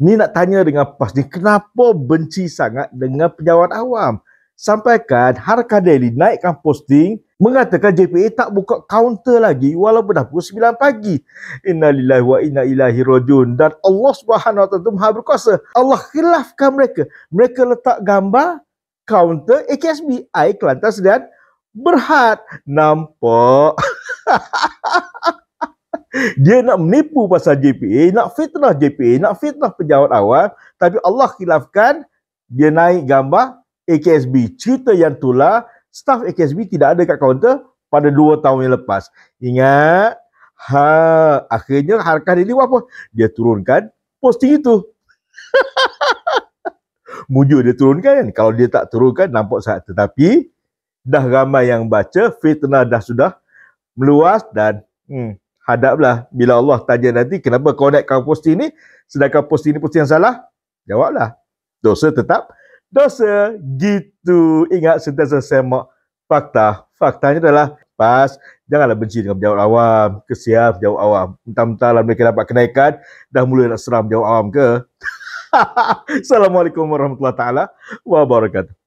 Ni nak tanya dengan PAS ni, kenapa benci sangat dengan pejabat awam? Sampaikan Harkah Daily naikkan posting mengatakan JPA tak buka kaunter lagi walaupun dah pukul 9 pagi. Inna lillahi wa inna ilahi rajun. Dan Allah Subhanahu SWT maha berkuasa. Allah khilafkan mereka. Mereka letak gambar kaunter AKSB. Air Kelantan Sedan berhad. Nampak. dia nak menipu pasal JPA, nak fitnah JPA, nak fitnah pejabat awal. Tapi Allah khilafkan, dia naik gambar AKSB. Cerita yang tula staff AKSB tidak ada kat kaunter pada dua tahun yang lepas. Ingat, ha, akhirnya harkah dia buat apa? Dia turunkan posting itu. Mujur dia turunkan kan? Kalau dia tak turunkan, nampak sangat. Tetapi, dah ramai yang baca, fitnah dah sudah meluas dan hmm, hadaplah bila Allah tanya nanti kenapa kau naik kau posting ni sedangkan posting ni posting yang salah jawablah dosa tetap dosa gitu ingat sentiasa semak fakta faktanya adalah pas janganlah benci dengan pejabat awam kesian pejabat awam entah-entah lah mereka dapat kenaikan dah mula nak seram pejabat awam ke Assalamualaikum warahmatullahi taala wabarakatuh